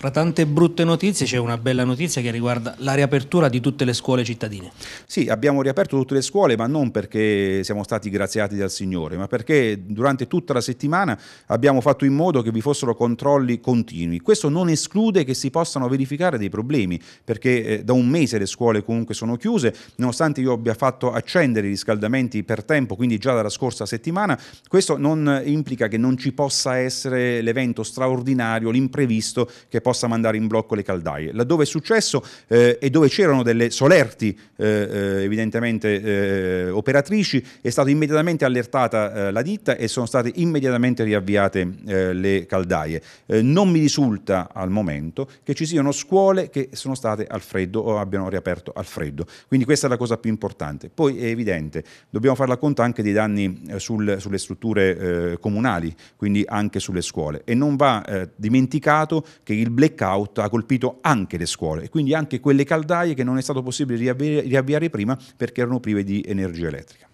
Fra tante brutte notizie c'è una bella notizia che riguarda la riapertura di tutte le scuole cittadine. Sì, abbiamo riaperto tutte le scuole, ma non perché siamo stati graziati dal Signore, ma perché durante tutta la settimana abbiamo fatto in modo che vi fossero controlli continui. Questo non esclude che si possano verificare dei problemi, perché eh, da un mese le scuole comunque sono chiuse, nonostante io abbia fatto accendere i riscaldamenti per tempo, quindi già dalla scorsa settimana, questo non implica che non ci possa essere l'evento straordinario, l'imprevisto che possa possa mandare in blocco le caldaie. Laddove è successo eh, e dove c'erano delle solerti eh, eh evidentemente eh, operatrici è stata immediatamente allertata eh, la ditta e sono state immediatamente riavviate le caldaie. non mi risulta al momento che ci siano scuole che sono state al freddo o abbiano riaperto al freddo. Quindi questa è la cosa più importante. Poi è evidente, dobbiamo farla conta anche dei danni sul, sulle strutture comunali, quindi anche sulle scuole. E non va dimenticato che il blackout ha colpito anche le scuole e quindi anche quelle caldaie che non è stato possibile riavviare prima perché erano prive di energia elettrica.